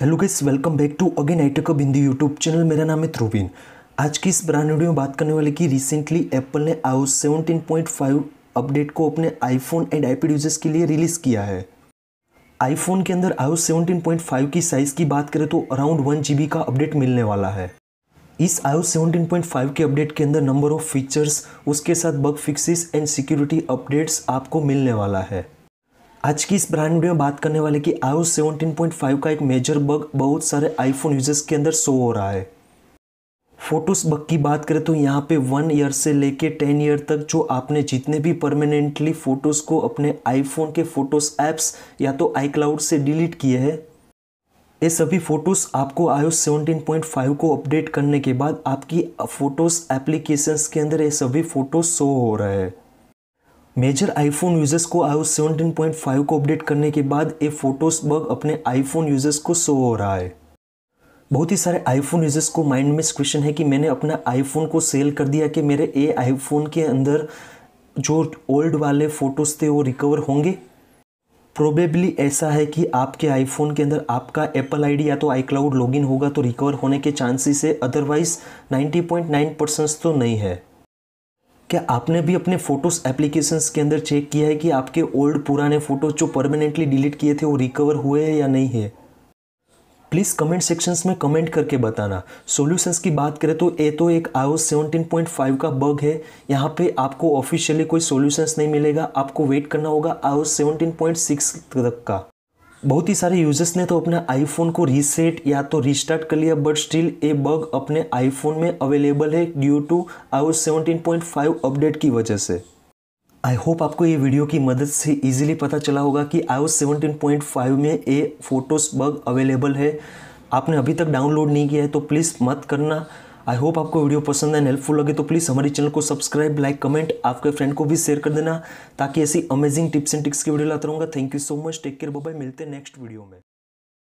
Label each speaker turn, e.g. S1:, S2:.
S1: hello guys welcome back to again iTechUp Hindi YouTube channel मेरा नाम है ध्रुवीन आज की इस ब्रांड वीडियो में बात करने वाले कि रिसेंटली एप्पल ने आओ सेवनटीन पॉइंट फाइव अपडेट को अपने आईफोन एंड आईपैड यूजर्स के लिए रिलीज़ किया है आईफोन के अंदर आओ सेवनटीन पॉइंट फाइव की साइज़ की बात करें तो अराउंड वन जी का अपडेट मिलने वाला है इस आयो सेवनटीन पॉइंट फाइव के अपडेट के अंदर नंबर ऑफ़ फीचर्स उसके साथ bug fixes and security updates आपको मिलने वाला है आज की इस ब्रांड वीडियो में बात करने वाले कि आयो सेवनटीन पॉइंट फाइव का एक मेजर बग बहुत सारे आईफोन यूजर्स के अंदर शो हो रहा है फोटोस बग की बात करें तो यहाँ पे वन ईयर से लेके टेन ईयर तक जो आपने जितने भी परमानेंटली फ़ोटोज़ को अपने आईफोन के फ़ोटोस ऐप्स या तो आई क्लाउड से डिलीट किए हैं ये सभी फ़ोटोज़ आपको आयो सेवनटीन पॉइंट फाइव को अपडेट करने के बाद आपकी फ़ोटोज़ एप्लीकेशंस के अंदर ये सभी फ़ोटोज़ शो हो रहे हैं मेजर आईफोन यूजर्स को पॉइंट फाइव को अपडेट करने के बाद ये फोटोस बग अपने आईफोन यूजर्स को शो हो रहा है बहुत ही सारे आईफोन यूजर्स को माइंड में क्वेश्चन है कि मैंने अपना आईफोन को सेल कर दिया कि मेरे ये आईफोन के अंदर जो ओल्ड वाले फ़ोटोज़ थे वो रिकवर होंगे प्रोबेबली ऐसा है कि आपके आईफोन के अंदर आपका एप्पल आईडी या तो आई क्लाउड लॉगिन होगा तो रिकवर होने के चांसेस है अदरवाइज 90.9 परसेंट तो नहीं है क्या आपने भी अपने फ़ोटोज़ एप्लीकेशंस के अंदर चेक किया है कि आपके ओल्ड पुराने फ़ोटोज जो परमानेंटली डिलीट किए थे वो रिकवर हुए हैं या नहीं है प्लीज़ कमेंट सेक्शंस में कमेंट करके बताना सॉल्यूशंस की बात करें तो ये तो एक आई सेवनटीन पॉइंट फाइव का बग है यहाँ पे आपको ऑफिशियली कोई सॉल्यूशंस नहीं मिलेगा आपको वेट करना होगा आई सेवनटीन पॉइंट सिक्स तक का बहुत ही सारे यूजर्स ने तो अपने आईफोन को रीसेट या तो रिस्टार्ट कर लिया बट स्टिल ये बग अपने आईफोन में अवेलेबल है due to I seventeen point five update की वजह से आई होप आपको ये वीडियो की मदद से इजीली पता चला होगा कि आई सेवनटीन पॉइंट फाइव में ये फोटोस बग अवेलेबल है आपने अभी तक डाउनलोड नहीं किया है तो प्लीज़ मत करना आई होप आपको वीडियो पसंद एंड हेल्पफुल लगे तो प्लीज़ हमारे चैनल को सब्सक्राइब लाइक कमेंट आपके फ्रेंड को भी शेयर कर देना ताकि ऐसी अमेजिंग टिप्स एंड टिक्स की वीडियो लाता रहूँगा thank you so much take care bye मिलते हैं नेक्स्ट वीडियो में